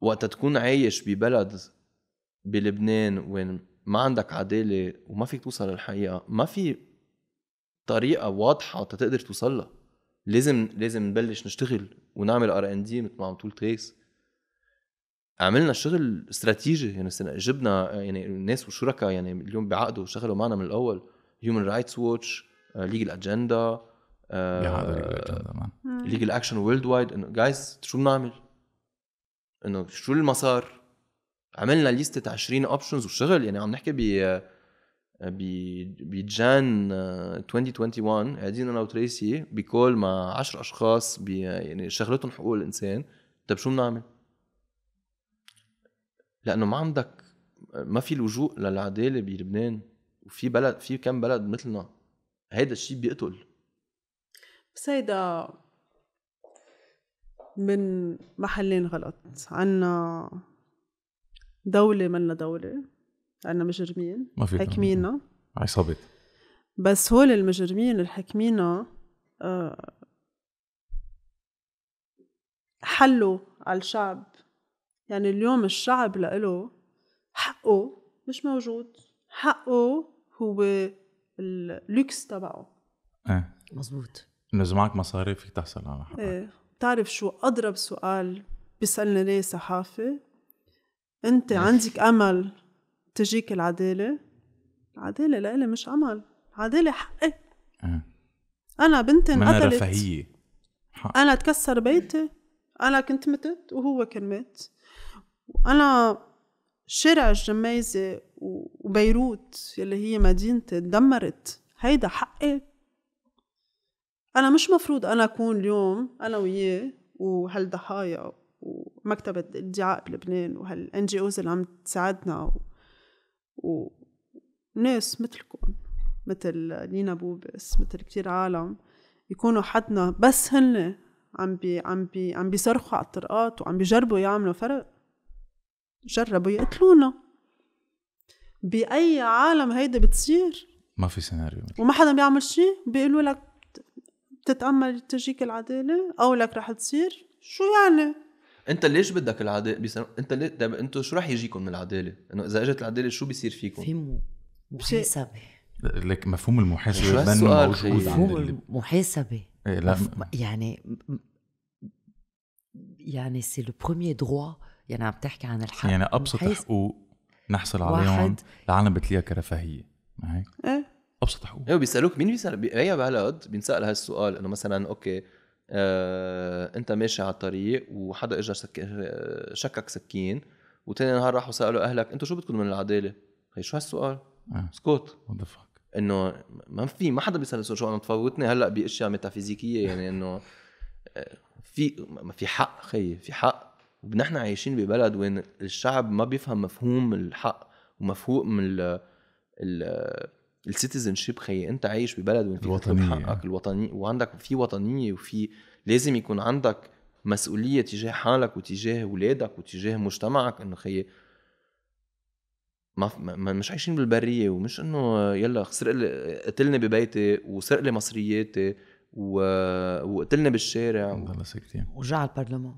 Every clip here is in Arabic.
وقت تكون عايش ببلد بلبنان وين ما عندك عداله وما فيك توصل للحقيقه ما في طريقه واضحه تقدر توصل لها لازم لازم نبلش نشتغل ونعمل ار ان دي مثل ما عم تقول تريس عملنا شغل استراتيجي يعني جبنا يعني الناس والشركاء يعني اليوم بعقدوا شغلوا معنا من الاول هيومن رايتس واتش ليجل اجندا ليجل اكشن وورلد وايد انه جايز شو بنعمل؟ انه شو المسار عملنا ليستة 20 اوبشنز وشغل يعني عم نحكي ب ب بجان 2021 قاعدين انا وتريسي بكول مع 10 اشخاص يعني شغلتهم حقوق الانسان طيب شو بنعمل؟ لانه ما عندك ما في لجوء للعداله بلبنان وفي بلد في كم بلد مثلنا هيدا الشيء بيقتل بس هيدا من محلين غلط عنا دولة منا دولة عنا مجرمين ما في حاكمينا عصابة بس هول المجرمين اللي حاكمينا آه، حلوا على الشعب يعني اليوم الشعب لإله حقه مش موجود حقه هو اللوكس تبعه ايه مزبوط انه اذا معك مصاري فيك تحصل على حقك ايه بتعرف شو أضرب سؤال بيسألني ليه صحافي أنت عندك أمل تجيك العدالة العدالة لإلي مش أمل عدالة حقي آه. أنا بنتي انقتلت رفاهية أنا تكسر بيتي أنا كنت متت وهو كان مات وأنا شارع الجميزة وبيروت يلي هي مدينتي تدمرت هيدا حقي انا مش مفروض انا اكون اليوم انا وياه وهالضحايا ومكتبة الادعاء بلبنان وهالان جي اوز اللي عم تساعدنا و... وناس مثلكم مثل لينا بوبس مثل كتير عالم يكونوا حدنا بس هن عم بي عم بي عم بيصرخوا على الطرقات وعم بيجربوا يعملوا فرق جربوا يقتلونا بأي عالم هيدا بتصير ما في سيناريو وما حدا بيعمل شيء بيقولوا لك بتتامل تجيك العداله او لك رح تصير شو يعني انت ليش بدك العداله بيصير انت ليه طيب انتم شو رح يجيكم من العداله انه اذا اجت العداله شو بيصير فيكم فهموا محاسبه لك مفهوم المحاسبه منه موجود مفهوم المحاسبه إيه لا يعني يعني سي لو بروميير دروا يعني عم تحكي عن الحق يعني ابسط الحقوق نحصل عليهم العالم بتلاقيها كرفاهيه ما هيك؟ ايه ابسط حقوق ايوه بيسالوك مين بيسال باي بلد بينسال هالسؤال انه مثلا اوكي آه، انت ماشي على الطريق وحدا اجى سك... شكك سكين وتاني نهار راحوا سالوا اهلك انتم شو بدكم من العداله؟ هي شو هالسؤال؟ آه. اسكت انه ما في ما حدا بيسال شو انا تفوتني هلا باشياء ميتافيزيكيه يعني انه آه، في ما في حق خيي في حق ونحن عايشين ببلد وين الشعب ما بيفهم مفهوم الحق ومفهوم ال ال السيتيزن شيب خي انت عايش ببلد وانت الوطنية حقك الوطني وعندك في وطنيه وفي لازم يكون عندك مسؤوليه تجاه حالك وتجاه اولادك وتجاه مجتمعك انه خي ما, ما مش عايشين بالبريه ومش انه يلا سرق لي قتلني ببيتي وسرق لي مصرياتي و... وقتلني بالشارع و... والله وجع البرلمان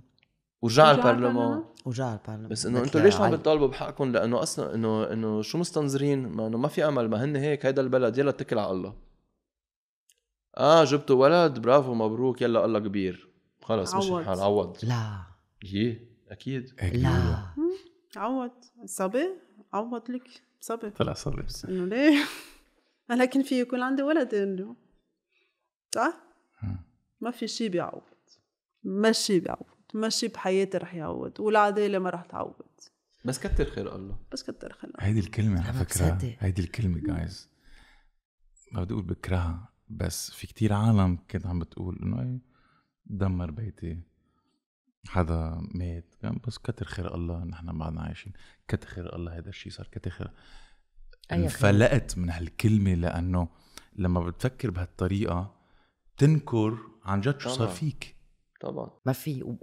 ورجع البرلمان ورجع البرلمان بس انه انتم ليش عم بتطالبوا بحقكم لانه اصلا انه انه شو مستنظرين ما انه ما في امل ما هن هيك هيدا البلد يلا اتكل على الله اه جبتوا ولد برافو مبروك يلا الله كبير خلص مش الحال عوض لا يي إيه، اكيد إيه، لا عوض صبي عوض لك صبي طلع صبي انه ليه لكن في يكون عندي ولد انه صح ما في شيء بيعوض ما شيء بيعوض ماشي بحياتي رح يعوض والعداله ما رح تعوض بس كتر خير الله بس كتر خير الله هيدي الكلمه على فكره هيدي الكلمه جايز ما بدي اقول بكرهها بس في كتير عالم كانت عم بتقول انه ايه دمر بيتي حدا مات يعني بس كتر خير الله نحن بعدنا عايشين كتر خير الله هذا الشيء صار كتر خير أيوة انفلقت من هالكلمة لأنه لما بتفكر بهالطريقة بتنكر عن جد شو صار فيك طبعا ما في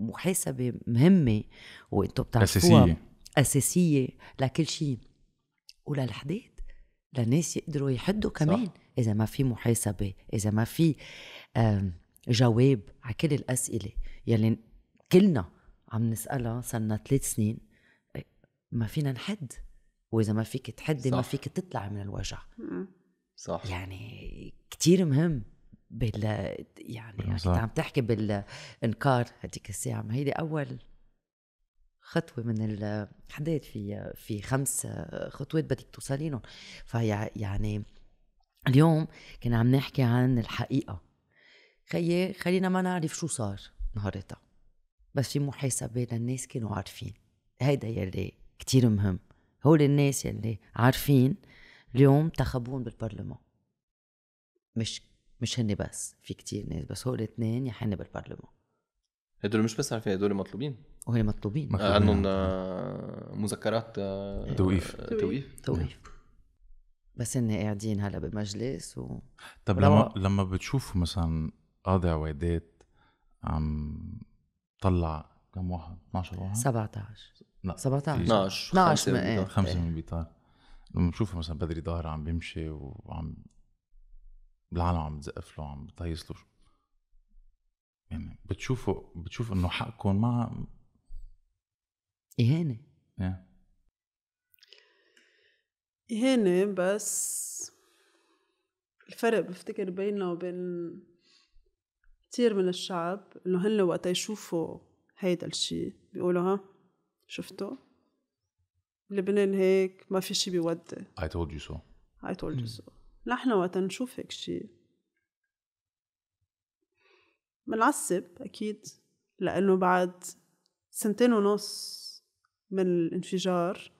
محاسبه مهمه وانتم بتعرفوها اساسيه اساسيه لكل شيء وللحديد للناس يقدروا يحدوا كمان صح. اذا ما في محاسبه اذا ما في جواب على كل الاسئله يلي كلنا عم نسالها صرنا ثلاث سنين إيه، ما فينا نحد واذا ما فيك تحدي ما فيك تطلعي من الوجع صح يعني كثير مهم بال يعني كنت عم تحكي بالانكار هذيك الساعه ما هيدي اول خطوه من الحداد في في خمس خطوات بدك توصلي لهم فيعني اليوم كنا عم نحكي عن الحقيقه خيي خلينا ما نعرف شو صار نهارتها بس في محاسبه للناس كانوا عارفين هيدا يلي كتير مهم هول الناس يلي عارفين اليوم تخبون بالبرلمان مش مش هن بس في كتير ناس بس هول الاثنين يحن بالبرلمان هدول مش بس عارفين هدول مطلوبين وهي مطلوبين عندهم آه، مذكرات آه، آه، توقيف توقيف توقيف بس هن قاعدين هلا بمجلس و طب لما لما بتشوفوا مثلا قاضي عويدات عم طلع كم واحد 12 واحد 17 لا 17 12 12 خمسه من بيطار لما بشوفه مثلا بدري ظاهر عم بيمشي وعم بالعالم عم بتزقف له عم بتهيص له يعني بتشوفوا بتشوف انه حقكم ما اهانه yeah. اهانه بس الفرق بفتكر بيننا وبين كثير من الشعب انه هن وقت يشوفوا هيدا الشيء بيقولوا ها شفتوا لبنان هيك ما في شيء بيودي I told you so I told you so نحن وقت نشوف هيك شي منعصب أكيد لأنه بعد سنتين ونص من الانفجار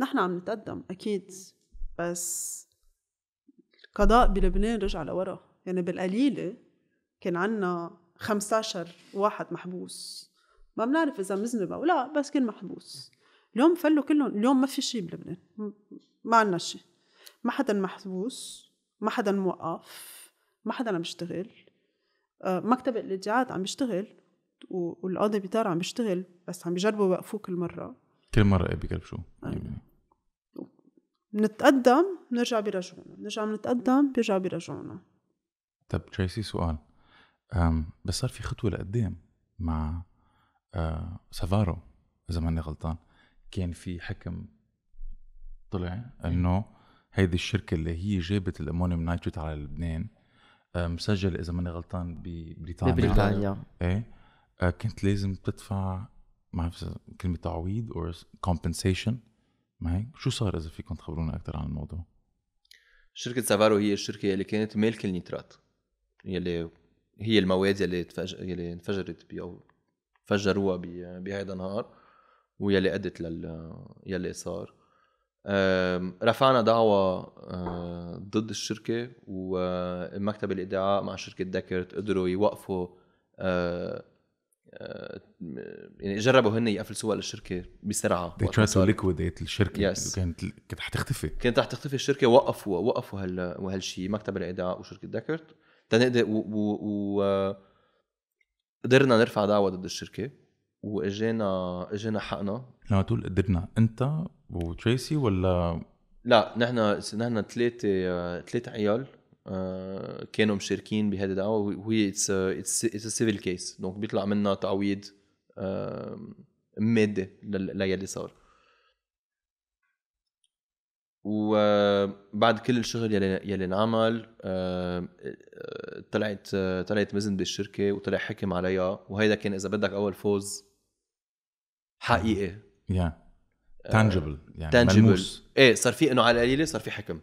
نحن عم نتقدم أكيد بس القضاء بلبنان رجع لورا يعني بالقليلة كان عنا 15 واحد محبوس ما بنعرف إذا مذنب أو لا بس كان محبوس اليوم فلوا كلهم اليوم ما في شيء بلبنان ما عنا شيء ما حدا محبوس ما حدا موقف ما حدا عم يشتغل آه، مكتب الادعاءات عم يشتغل والقاضي بيطار عم يشتغل بس عم بيجربوا يوقفوه كل مره كل مره ايه شو؟ آه. بنتقدم بنرجع بيرجعونا بنرجع بنتقدم بيرجعوا بيرجعونا طب تريسي سؤال بس صار في خطوه لقدام مع آه، سافارو اذا ماني غلطان كان في حكم طلع انه هيدي الشركة اللي هي جابت الأمونيوم نايتريت على لبنان آه، مسجل إذا ماني غلطان ببريطانيا ببريطانيا إيه آه، كنت لازم تدفع ما بعرف كلمة تعويض أو كومبنسيشن ما هيك شو صار إذا فيكم تخبرونا أكثر عن الموضوع شركة سافارو هي الشركة اللي كانت مالك النيترات يلي هي المواد يلي تفجر يلي انفجرت بي أو فجروها بهيدا النهار ويلي ادت لل يلي صار رفعنا دعوى آه، ضد الشركه ومكتب الادعاء مع شركه داكرت قدروا يوقفوا آه، آه، يعني جربوا هن سوق للشركه بسرعه They tried to liquidate الشركه yes. يعني كانت كانت رح تختفي كانت رح تختفي الشركه وقفوا وقفوا هال وهالشيء مكتب الادعاء وشركه داكرت تنقدر و, و... و... قدرنا نرفع دعوى ضد الشركه واجانا اجانا حقنا لما تقول قدرنا انت وتريسي ولا لا نحن نحن ثلاثه ثلاث عيال آه، كانوا مشاركين بهذا الدعوه وهي اتس اتس سيفل كيس دونك بيطلع منها تعويض مادي للي صار وبعد آه، كل الشغل يلي يلي انعمل آه، طلعت طلعت مزن بالشركه وطلع حكم عليها وهيدا كان اذا بدك اول فوز حقيقي يا آه، تانجبل يعني تانجبل ايه صار في انه على القليله صار في حكم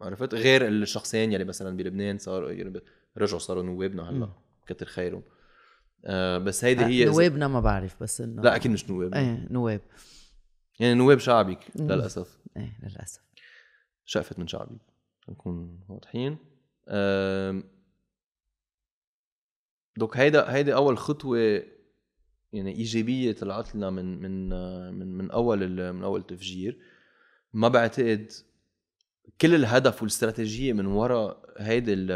عرفت غير الشخصين يلي مثلا بلبنان صاروا يعني رجعوا صاروا نوابنا هلا كتر خيرهم آه بس هيدي أه، هي نوابنا ما بعرف بس انه لا اكيد مش نواب ايه نواب يعني نواب شعبك للاسف ايه للاسف شقفت من شعبي نكون واضحين آه دوك هيدا هيدي اول خطوه يعني ايجابيه طلعت لنا من من من من اول من اول تفجير ما بعتقد كل الهدف والاستراتيجيه من وراء هيدي ال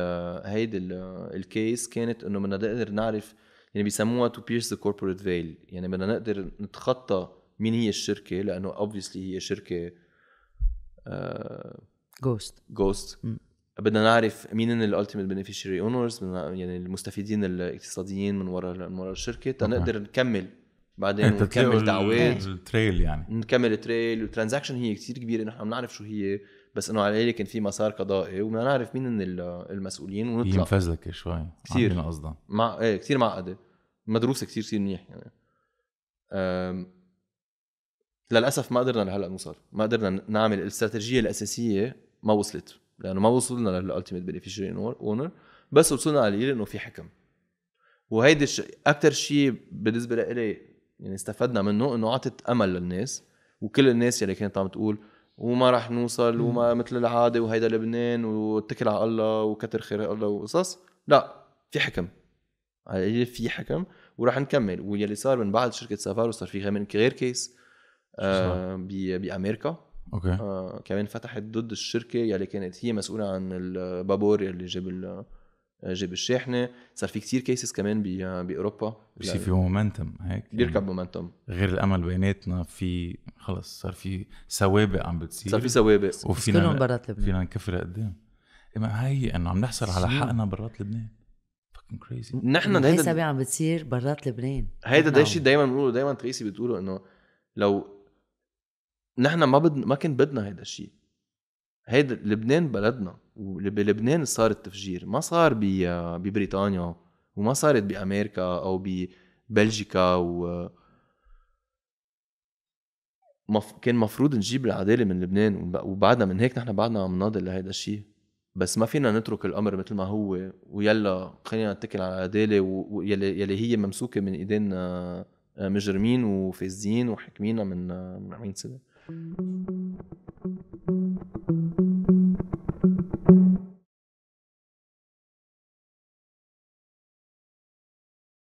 هيدي الكيس كانت انه بدنا نقدر نعرف يعني بيسموها تو بيرس ذا كوربوريت فيل يعني بدنا نقدر نتخطى مين هي الشركه لانه اوبفيسلي هي شركه جوست آه، جوست بدنا نعرف مين الالتيميت بنفيشري اونرز يعني المستفيدين الاقتصاديين من ورا من ورا الشركه تنقدر نكمل بعدين نكمل تعويض التريل يعني نكمل التريل والترانزاكشن هي كثير كبيره نحن بنعرف شو هي بس انه على كان في مسار قضائي وبدنا نعرف مين المسؤولين ونطلع هي مفزكه شوي كثير قصدك مع ايه كثير معقده مدروسه كثير كثير منيح يعني أم... للاسف ما قدرنا لهلا نوصل ما قدرنا نعمل الاستراتيجيه الاساسيه ما وصلت لانه ما وصلنا للالتيميت بنفيشري اونر بس وصلنا على انه في حكم وهيدي اكثر شيء بالنسبه لإلي يعني استفدنا منه انه اعطت امل للناس وكل الناس يلي يعني كانت عم تقول وما راح نوصل وما مثل العاده وهيدا لبنان واتكل على الله وكتر خير الله وقصص لا في حكم على في حكم وراح نكمل واللي صار من بعد شركه سافارو صار في غير كيس آه بامريكا اوكي آه كمان فتحت ضد الشركه يلي كانت هي مسؤوله عن البابور يلي جاب جاب الشاحنه صار في كتير كيسز كمان باوروبا بصير في مومنتم هيك بيركب يعني مومنتم غير الامل بيناتنا في خلص صار في سوابق عم بتصير صار في سوابق وفينا برات لبنان فينا نكفر قدام ما هي انه عم نحصل على حقنا برات لبنان كريزي نحن هيدا هي عم بتصير برات لبنان هيدا ده دايما بنقوله دايما تقيسي بتقوله انه لو نحن ما بدنا ما كان بدنا هيدا الشيء هيدا لبنان بلدنا وبلبنان صار التفجير ما صار ببريطانيا وما صارت بامريكا او ببلجيكا و مف... كان مفروض نجيب العداله من لبنان وبعدنا من هيك نحن بعدنا عم نناضل لهيدا الشيء بس ما فينا نترك الامر مثل ما هو ويلا خلينا نتكل على العداله ويلي يلي هي ممسوكه من ايدين آه، مجرمين وفاسدين وحاكمينا من 40 آه، سنه Thank you.